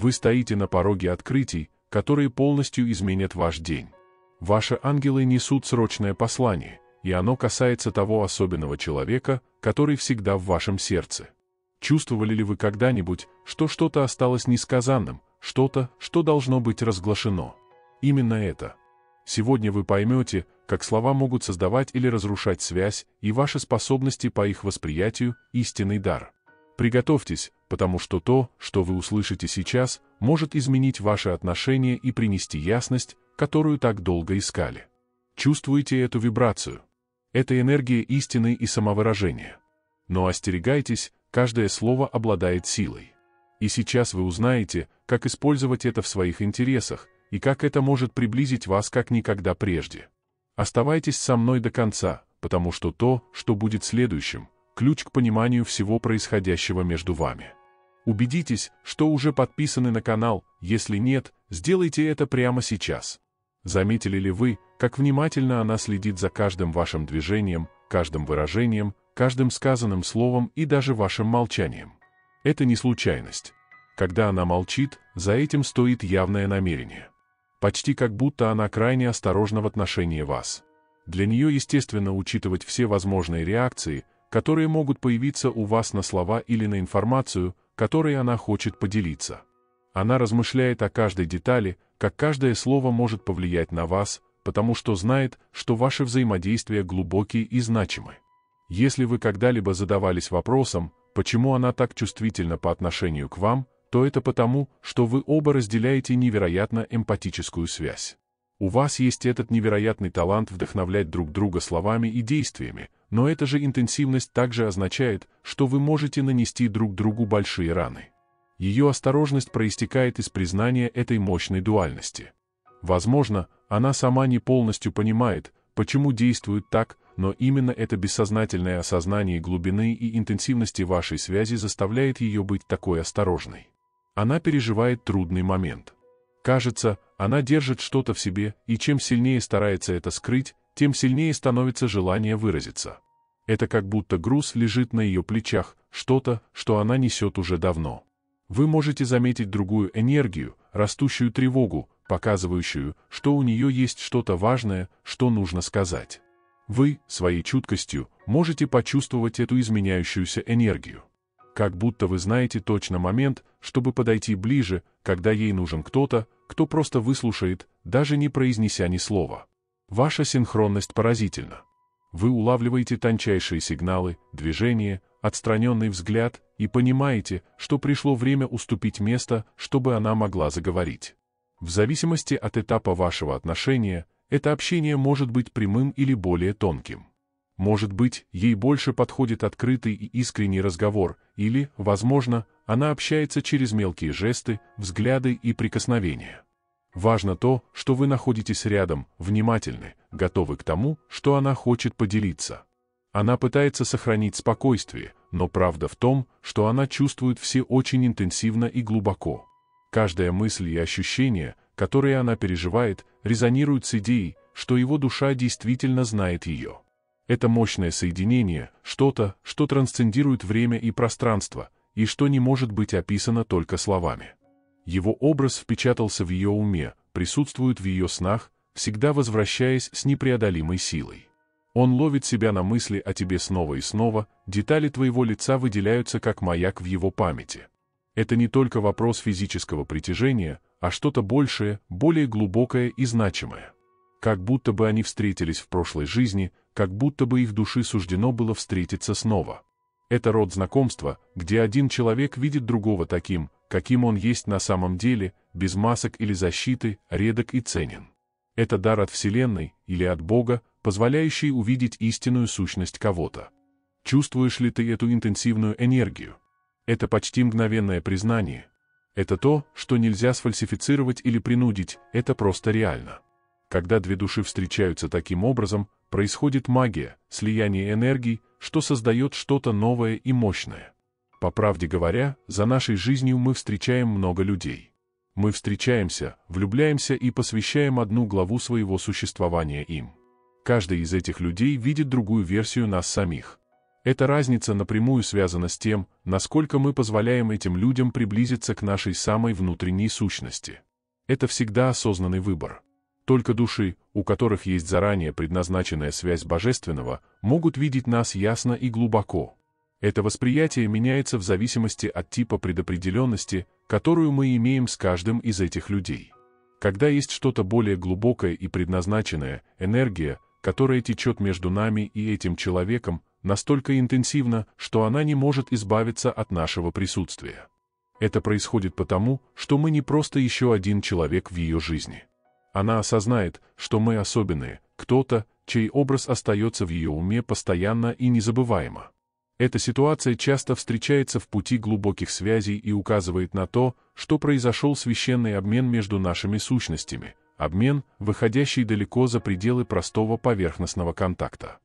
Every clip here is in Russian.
Вы стоите на пороге открытий, которые полностью изменят ваш день. Ваши ангелы несут срочное послание, и оно касается того особенного человека, который всегда в вашем сердце. Чувствовали ли вы когда-нибудь, что что-то осталось несказанным, что-то, что должно быть разглашено? Именно это. Сегодня вы поймете, как слова могут создавать или разрушать связь и ваши способности по их восприятию – истинный дар. Приготовьтесь, потому что то, что вы услышите сейчас, может изменить ваши отношения и принести ясность, которую так долго искали. Чувствуете эту вибрацию? Это энергия истины и самовыражения. Но остерегайтесь, каждое слово обладает силой. И сейчас вы узнаете, как использовать это в своих интересах, и как это может приблизить вас как никогда прежде. Оставайтесь со мной до конца, потому что то, что будет следующим, ключ к пониманию всего происходящего между вами. Убедитесь, что уже подписаны на канал, если нет, сделайте это прямо сейчас. Заметили ли вы, как внимательно она следит за каждым вашим движением, каждым выражением, каждым сказанным словом и даже вашим молчанием? Это не случайность. Когда она молчит, за этим стоит явное намерение. Почти как будто она крайне осторожна в отношении вас. Для нее естественно учитывать все возможные реакции, которые могут появиться у вас на слова или на информацию, которой она хочет поделиться. Она размышляет о каждой детали, как каждое слово может повлиять на вас, потому что знает, что ваши взаимодействия глубокие и значимы. Если вы когда-либо задавались вопросом, почему она так чувствительна по отношению к вам, то это потому, что вы оба разделяете невероятно эмпатическую связь. У вас есть этот невероятный талант вдохновлять друг друга словами и действиями, но эта же интенсивность также означает, что вы можете нанести друг другу большие раны. Ее осторожность проистекает из признания этой мощной дуальности. Возможно, она сама не полностью понимает, почему действует так, но именно это бессознательное осознание глубины и интенсивности вашей связи заставляет ее быть такой осторожной. Она переживает трудный момент. Кажется, она держит что-то в себе, и чем сильнее старается это скрыть, тем сильнее становится желание выразиться. Это как будто груз лежит на ее плечах, что-то, что она несет уже давно. Вы можете заметить другую энергию, растущую тревогу, показывающую, что у нее есть что-то важное, что нужно сказать. Вы, своей чуткостью, можете почувствовать эту изменяющуюся энергию. Как будто вы знаете точно момент, чтобы подойти ближе, когда ей нужен кто-то, кто просто выслушает, даже не произнеся ни слова. Ваша синхронность поразительна. Вы улавливаете тончайшие сигналы, движение, отстраненный взгляд и понимаете, что пришло время уступить место, чтобы она могла заговорить. В зависимости от этапа вашего отношения, это общение может быть прямым или более тонким. Может быть, ей больше подходит открытый и искренний разговор, или, возможно, она общается через мелкие жесты, взгляды и прикосновения. Важно то, что вы находитесь рядом, внимательны, готовы к тому, что она хочет поделиться. Она пытается сохранить спокойствие, но правда в том, что она чувствует все очень интенсивно и глубоко. Каждая мысль и ощущение, которые она переживает, резонирует с идеей, что его душа действительно знает ее. Это мощное соединение, что-то, что трансцендирует время и пространство, и что не может быть описано только словами. Его образ впечатался в ее уме, присутствует в ее снах, всегда возвращаясь с непреодолимой силой. Он ловит себя на мысли о тебе снова и снова, детали твоего лица выделяются как маяк в его памяти. Это не только вопрос физического притяжения, а что-то большее, более глубокое и значимое. Как будто бы они встретились в прошлой жизни, как будто бы их души суждено было встретиться снова. Это род знакомства, где один человек видит другого таким, каким он есть на самом деле, без масок или защиты, редок и ценен. Это дар от Вселенной или от Бога, позволяющий увидеть истинную сущность кого-то. Чувствуешь ли ты эту интенсивную энергию? Это почти мгновенное признание. Это то, что нельзя сфальсифицировать или принудить, это просто реально. Когда две души встречаются таким образом, происходит магия, слияние энергий, что создает что-то новое и мощное. По правде говоря, за нашей жизнью мы встречаем много людей. Мы встречаемся, влюбляемся и посвящаем одну главу своего существования им. Каждый из этих людей видит другую версию нас самих. Эта разница напрямую связана с тем, насколько мы позволяем этим людям приблизиться к нашей самой внутренней сущности. Это всегда осознанный выбор. Только души, у которых есть заранее предназначенная связь божественного, могут видеть нас ясно и глубоко. Это восприятие меняется в зависимости от типа предопределенности, которую мы имеем с каждым из этих людей. Когда есть что-то более глубокое и предназначенное, энергия, которая течет между нами и этим человеком, настолько интенсивна, что она не может избавиться от нашего присутствия. Это происходит потому, что мы не просто еще один человек в ее жизни. Она осознает, что мы особенные, кто-то, чей образ остается в ее уме постоянно и незабываемо. Эта ситуация часто встречается в пути глубоких связей и указывает на то, что произошел священный обмен между нашими сущностями, обмен, выходящий далеко за пределы простого поверхностного контакта.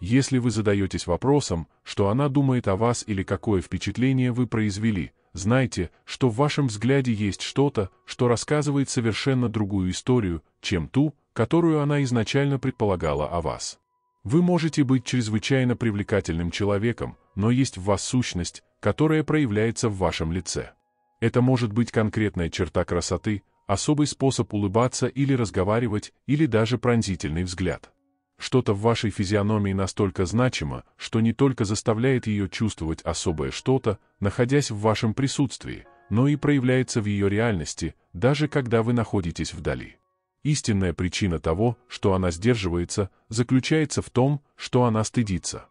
Если вы задаетесь вопросом, что она думает о вас или какое впечатление вы произвели, знайте, что в вашем взгляде есть что-то, что рассказывает совершенно другую историю, чем ту, которую она изначально предполагала о вас. Вы можете быть чрезвычайно привлекательным человеком, но есть в вас сущность, которая проявляется в вашем лице. Это может быть конкретная черта красоты, особый способ улыбаться или разговаривать, или даже пронзительный взгляд что-то в вашей физиономии настолько значимо, что не только заставляет ее чувствовать особое что-то, находясь в вашем присутствии, но и проявляется в ее реальности, даже когда вы находитесь вдали. Истинная причина того, что она сдерживается, заключается в том, что она стыдится.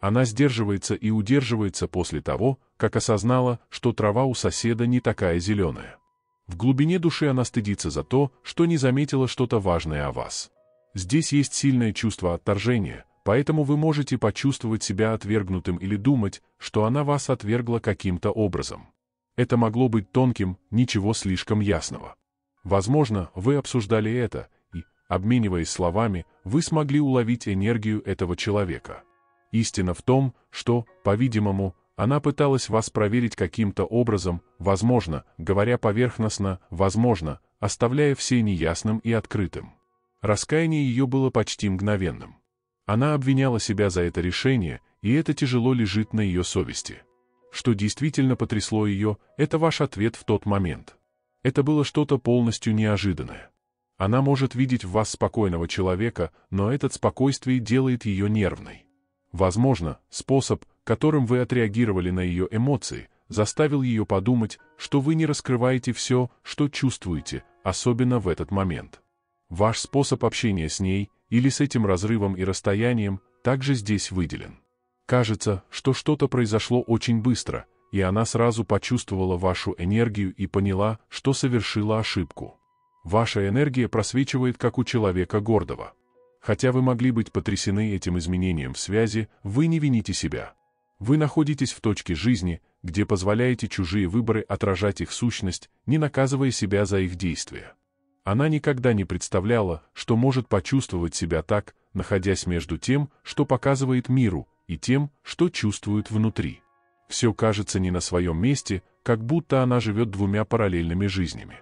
Она сдерживается и удерживается после того, как осознала, что трава у соседа не такая зеленая. В глубине души она стыдится за то, что не заметила что-то важное о вас. Здесь есть сильное чувство отторжения, поэтому вы можете почувствовать себя отвергнутым или думать, что она вас отвергла каким-то образом. Это могло быть тонким, ничего слишком ясного. Возможно, вы обсуждали это, и, обмениваясь словами, вы смогли уловить энергию этого человека. Истина в том, что, по-видимому, она пыталась вас проверить каким-то образом, возможно, говоря поверхностно, возможно, оставляя все неясным и открытым. Раскаяние ее было почти мгновенным. Она обвиняла себя за это решение, и это тяжело лежит на ее совести. Что действительно потрясло ее, это ваш ответ в тот момент. Это было что-то полностью неожиданное. Она может видеть в вас спокойного человека, но этот спокойствие делает ее нервной. Возможно, способ, которым вы отреагировали на ее эмоции, заставил ее подумать, что вы не раскрываете все, что чувствуете, особенно в этот момент. Ваш способ общения с ней или с этим разрывом и расстоянием также здесь выделен. Кажется, что что-то произошло очень быстро, и она сразу почувствовала вашу энергию и поняла, что совершила ошибку. Ваша энергия просвечивает, как у человека гордого. Хотя вы могли быть потрясены этим изменением в связи, вы не вините себя. Вы находитесь в точке жизни, где позволяете чужие выборы отражать их сущность, не наказывая себя за их действия. Она никогда не представляла, что может почувствовать себя так, находясь между тем, что показывает миру, и тем, что чувствует внутри. Все кажется не на своем месте, как будто она живет двумя параллельными жизнями.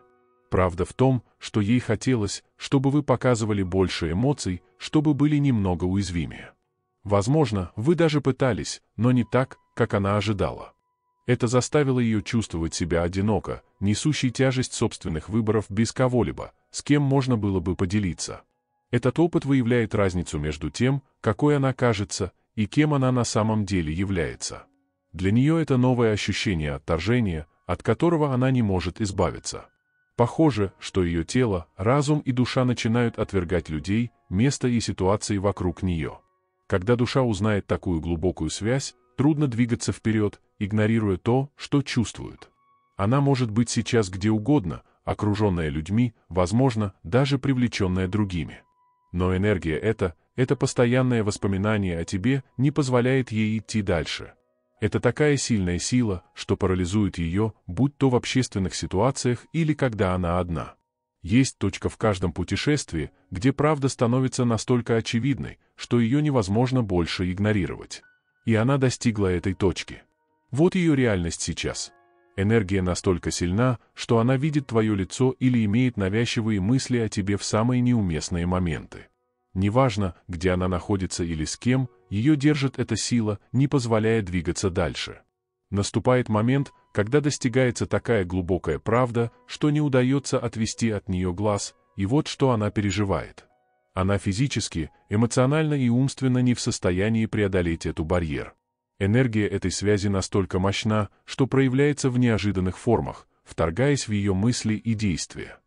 Правда в том, что ей хотелось, чтобы вы показывали больше эмоций, чтобы были немного уязвимее. Возможно, вы даже пытались, но не так, как она ожидала. Это заставило ее чувствовать себя одиноко, несущей тяжесть собственных выборов без кого-либо, с кем можно было бы поделиться. Этот опыт выявляет разницу между тем, какой она кажется, и кем она на самом деле является. Для нее это новое ощущение отторжения, от которого она не может избавиться. Похоже, что ее тело, разум и душа начинают отвергать людей, место и ситуации вокруг нее. Когда душа узнает такую глубокую связь, Трудно двигаться вперед, игнорируя то, что чувствует. Она может быть сейчас где угодно, окруженная людьми, возможно, даже привлеченная другими. Но энергия эта, это постоянное воспоминание о тебе, не позволяет ей идти дальше. Это такая сильная сила, что парализует ее, будь то в общественных ситуациях или когда она одна. Есть точка в каждом путешествии, где правда становится настолько очевидной, что ее невозможно больше игнорировать. И она достигла этой точки. Вот ее реальность сейчас. Энергия настолько сильна, что она видит твое лицо или имеет навязчивые мысли о тебе в самые неуместные моменты. Неважно, где она находится или с кем, ее держит эта сила, не позволяя двигаться дальше. Наступает момент, когда достигается такая глубокая правда, что не удается отвести от нее глаз, и вот что она переживает. Она физически, эмоционально и умственно не в состоянии преодолеть эту барьер. Энергия этой связи настолько мощна, что проявляется в неожиданных формах, вторгаясь в ее мысли и действия.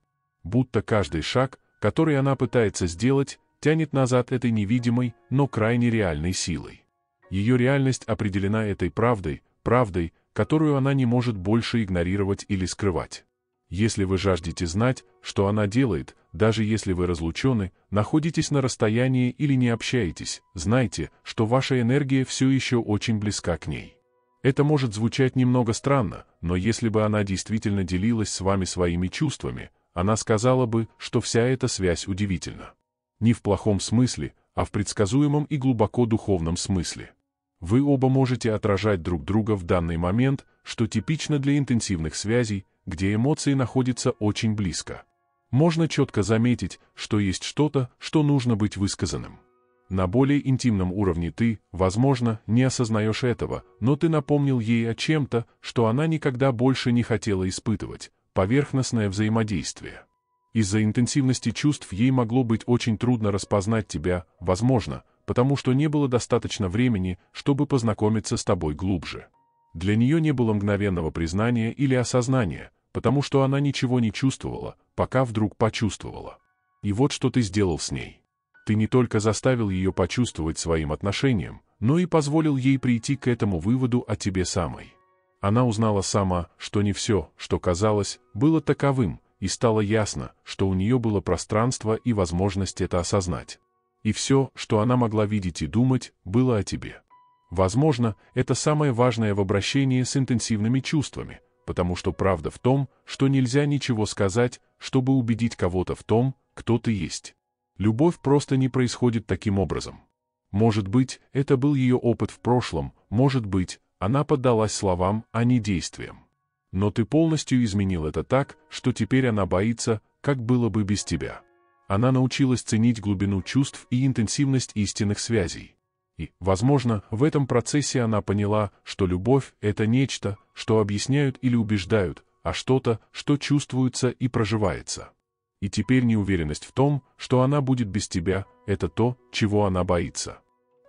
Будто каждый шаг, который она пытается сделать, тянет назад этой невидимой, но крайне реальной силой. Ее реальность определена этой правдой, правдой, которую она не может больше игнорировать или скрывать. Если вы жаждете знать, что она делает, даже если вы разлучены, находитесь на расстоянии или не общаетесь, знайте, что ваша энергия все еще очень близка к ней. Это может звучать немного странно, но если бы она действительно делилась с вами своими чувствами, она сказала бы, что вся эта связь удивительна. Не в плохом смысле, а в предсказуемом и глубоко духовном смысле. Вы оба можете отражать друг друга в данный момент, что типично для интенсивных связей, где эмоции находятся очень близко. Можно четко заметить, что есть что-то, что нужно быть высказанным. На более интимном уровне ты, возможно, не осознаешь этого, но ты напомнил ей о чем-то, что она никогда больше не хотела испытывать – поверхностное взаимодействие. Из-за интенсивности чувств ей могло быть очень трудно распознать тебя, возможно, потому что не было достаточно времени, чтобы познакомиться с тобой глубже. Для нее не было мгновенного признания или осознания, потому что она ничего не чувствовала, пока вдруг почувствовала. И вот что ты сделал с ней. Ты не только заставил ее почувствовать своим отношением, но и позволил ей прийти к этому выводу о тебе самой. Она узнала сама, что не все, что казалось, было таковым, и стало ясно, что у нее было пространство и возможность это осознать. И все, что она могла видеть и думать, было о тебе. Возможно, это самое важное в обращении с интенсивными чувствами, потому что правда в том, что нельзя ничего сказать, чтобы убедить кого-то в том, кто ты есть. Любовь просто не происходит таким образом. Может быть, это был ее опыт в прошлом, может быть, она поддалась словам, а не действиям. Но ты полностью изменил это так, что теперь она боится, как было бы без тебя. Она научилась ценить глубину чувств и интенсивность истинных связей. И, возможно, в этом процессе она поняла, что любовь — это нечто, что объясняют или убеждают, а что-то, что чувствуется и проживается. И теперь неуверенность в том, что она будет без тебя, это то, чего она боится.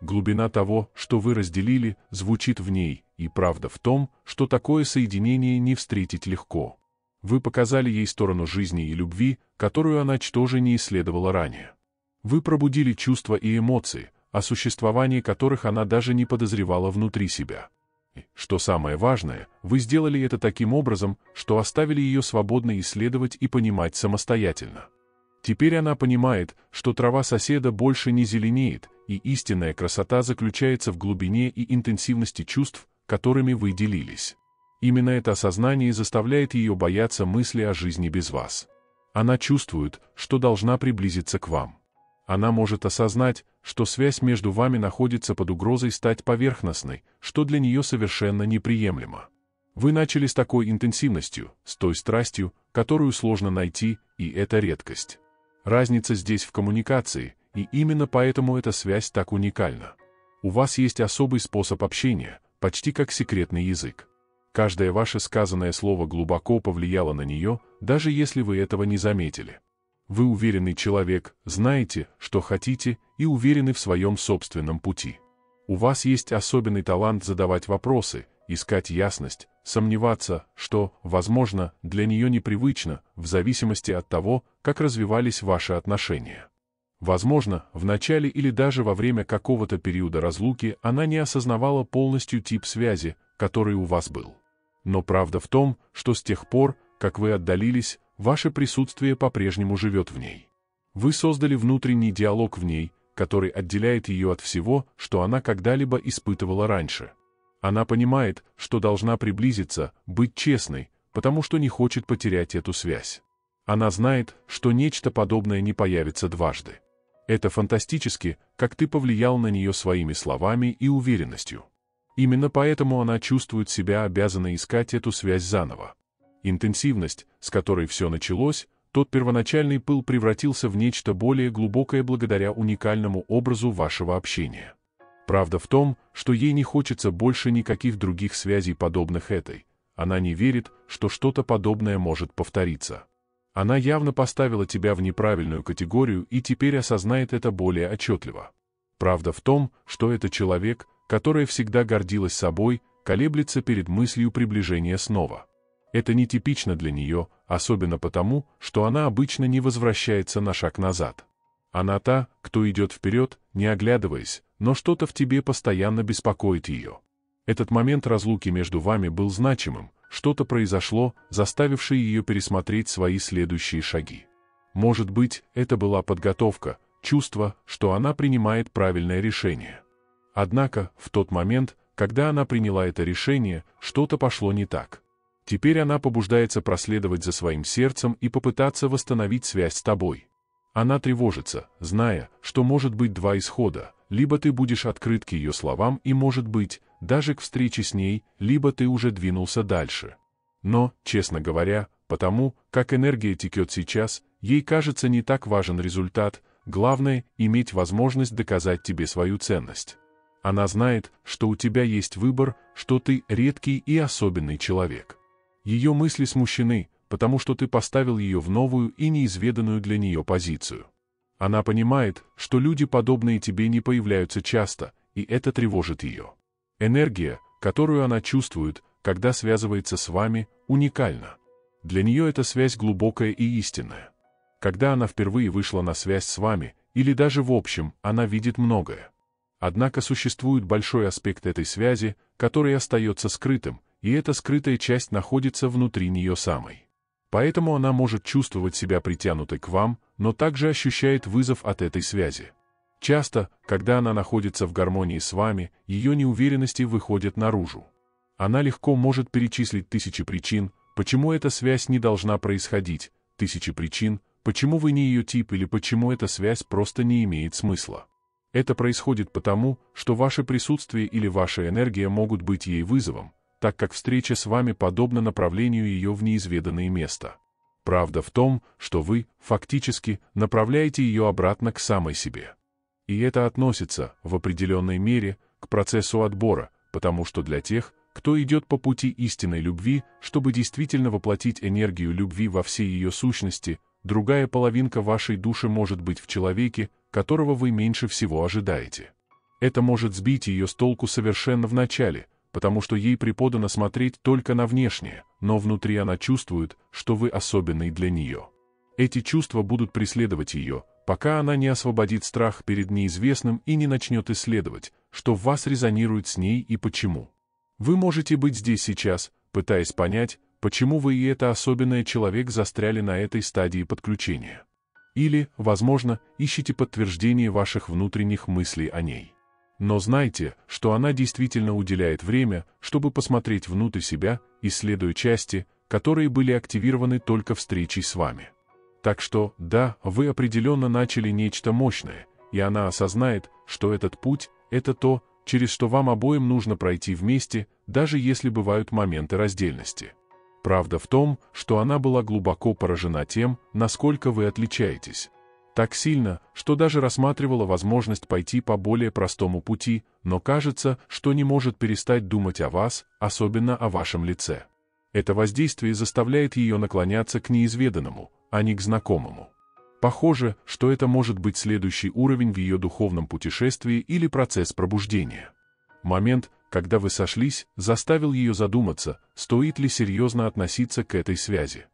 Глубина того, что вы разделили, звучит в ней, и правда в том, что такое соединение не встретить легко. Вы показали ей сторону жизни и любви, которую она чтоже не исследовала ранее. Вы пробудили чувства и эмоции, о существовании которых она даже не подозревала внутри себя. Что самое важное, вы сделали это таким образом, что оставили ее свободно исследовать и понимать самостоятельно. Теперь она понимает, что трава соседа больше не зеленеет, и истинная красота заключается в глубине и интенсивности чувств, которыми вы делились. Именно это осознание заставляет ее бояться мысли о жизни без вас. Она чувствует, что должна приблизиться к вам. Она может осознать, что связь между вами находится под угрозой стать поверхностной, что для нее совершенно неприемлемо. Вы начали с такой интенсивностью, с той страстью, которую сложно найти, и это редкость. Разница здесь в коммуникации, и именно поэтому эта связь так уникальна. У вас есть особый способ общения, почти как секретный язык. Каждое ваше сказанное слово глубоко повлияло на нее, даже если вы этого не заметили. Вы уверенный человек, знаете, что хотите, и уверены в своем собственном пути. У вас есть особенный талант задавать вопросы, искать ясность, сомневаться, что, возможно, для нее непривычно, в зависимости от того, как развивались ваши отношения. Возможно, в начале или даже во время какого-то периода разлуки она не осознавала полностью тип связи, который у вас был. Но правда в том, что с тех пор, как вы отдалились, ваше присутствие по-прежнему живет в ней. Вы создали внутренний диалог в ней, который отделяет ее от всего, что она когда-либо испытывала раньше. Она понимает, что должна приблизиться, быть честной, потому что не хочет потерять эту связь. Она знает, что нечто подобное не появится дважды. Это фантастически, как ты повлиял на нее своими словами и уверенностью. Именно поэтому она чувствует себя обязана искать эту связь заново. Интенсивность, с которой все началось, тот первоначальный пыл превратился в нечто более глубокое благодаря уникальному образу вашего общения. Правда в том, что ей не хочется больше никаких других связей, подобных этой. Она не верит, что что-то подобное может повториться. Она явно поставила тебя в неправильную категорию и теперь осознает это более отчетливо. Правда в том, что это человек, которая всегда гордилась собой, колеблется перед мыслью приближения снова. Это нетипично для нее, особенно потому, что она обычно не возвращается на шаг назад. Она та, кто идет вперед, не оглядываясь, но что-то в тебе постоянно беспокоит ее. Этот момент разлуки между вами был значимым, что-то произошло, заставившее ее пересмотреть свои следующие шаги. Может быть, это была подготовка, чувство, что она принимает правильное решение. Однако, в тот момент, когда она приняла это решение, что-то пошло не так. Теперь она побуждается проследовать за своим сердцем и попытаться восстановить связь с тобой. Она тревожится, зная, что может быть два исхода, либо ты будешь открыт к ее словам и, может быть, даже к встрече с ней, либо ты уже двинулся дальше. Но, честно говоря, потому, как энергия текет сейчас, ей кажется не так важен результат, главное – иметь возможность доказать тебе свою ценность. Она знает, что у тебя есть выбор, что ты редкий и особенный человек. Ее мысли смущены, потому что ты поставил ее в новую и неизведанную для нее позицию. Она понимает, что люди, подобные тебе, не появляются часто, и это тревожит ее. Энергия, которую она чувствует, когда связывается с вами, уникальна. Для нее эта связь глубокая и истинная. Когда она впервые вышла на связь с вами, или даже в общем, она видит многое. Однако существует большой аспект этой связи, который остается скрытым, и эта скрытая часть находится внутри нее самой. Поэтому она может чувствовать себя притянутой к вам, но также ощущает вызов от этой связи. Часто, когда она находится в гармонии с вами, ее неуверенности выходят наружу. Она легко может перечислить тысячи причин, почему эта связь не должна происходить, тысячи причин, почему вы не ее тип или почему эта связь просто не имеет смысла. Это происходит потому, что ваше присутствие или ваша энергия могут быть ей вызовом, так как встреча с вами подобна направлению ее в неизведанное место. Правда в том, что вы, фактически, направляете ее обратно к самой себе. И это относится, в определенной мере, к процессу отбора, потому что для тех, кто идет по пути истинной любви, чтобы действительно воплотить энергию любви во всей ее сущности, другая половинка вашей души может быть в человеке, которого вы меньше всего ожидаете. Это может сбить ее с толку совершенно в начале – потому что ей преподано смотреть только на внешнее, но внутри она чувствует, что вы особенный для нее. Эти чувства будут преследовать ее, пока она не освободит страх перед неизвестным и не начнет исследовать, что в вас резонирует с ней и почему. Вы можете быть здесь сейчас, пытаясь понять, почему вы и это особенный человек застряли на этой стадии подключения. Или, возможно, ищите подтверждение ваших внутренних мыслей о ней. Но знайте, что она действительно уделяет время, чтобы посмотреть внутрь себя, исследуя части, которые были активированы только встречей с вами. Так что, да, вы определенно начали нечто мощное, и она осознает, что этот путь – это то, через что вам обоим нужно пройти вместе, даже если бывают моменты раздельности. Правда в том, что она была глубоко поражена тем, насколько вы отличаетесь, так сильно, что даже рассматривала возможность пойти по более простому пути, но кажется, что не может перестать думать о вас, особенно о вашем лице. Это воздействие заставляет ее наклоняться к неизведанному, а не к знакомому. Похоже, что это может быть следующий уровень в ее духовном путешествии или процесс пробуждения. Момент, когда вы сошлись, заставил ее задуматься, стоит ли серьезно относиться к этой связи.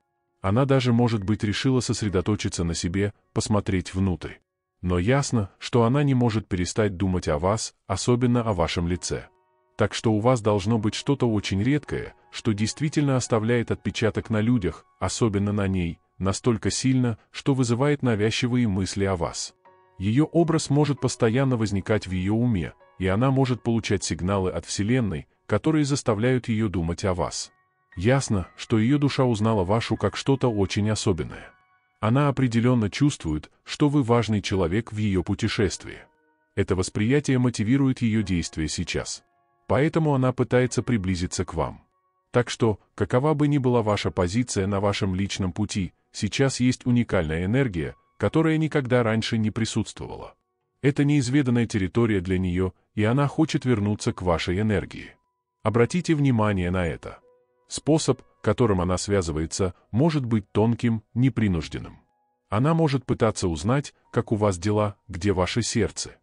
Она даже, может быть, решила сосредоточиться на себе, посмотреть внутрь. Но ясно, что она не может перестать думать о вас, особенно о вашем лице. Так что у вас должно быть что-то очень редкое, что действительно оставляет отпечаток на людях, особенно на ней, настолько сильно, что вызывает навязчивые мысли о вас. Ее образ может постоянно возникать в ее уме, и она может получать сигналы от Вселенной, которые заставляют ее думать о вас. Ясно, что ее душа узнала вашу как что-то очень особенное. Она определенно чувствует, что вы важный человек в ее путешествии. Это восприятие мотивирует ее действия сейчас. Поэтому она пытается приблизиться к вам. Так что, какова бы ни была ваша позиция на вашем личном пути, сейчас есть уникальная энергия, которая никогда раньше не присутствовала. Это неизведанная территория для нее, и она хочет вернуться к вашей энергии. Обратите внимание на это. Способ, которым она связывается, может быть тонким, непринужденным. Она может пытаться узнать, как у вас дела, где ваше сердце.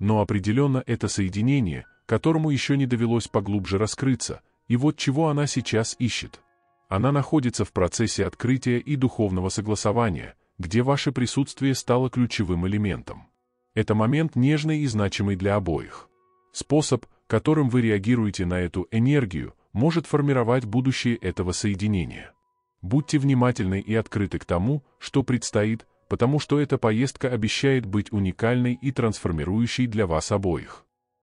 Но определенно это соединение, которому еще не довелось поглубже раскрыться, и вот чего она сейчас ищет. Она находится в процессе открытия и духовного согласования, где ваше присутствие стало ключевым элементом. Это момент нежный и значимый для обоих. Способ, которым вы реагируете на эту энергию, может формировать будущее этого соединения. Будьте внимательны и открыты к тому, что предстоит, потому что эта поездка обещает быть уникальной и трансформирующей для вас обоих.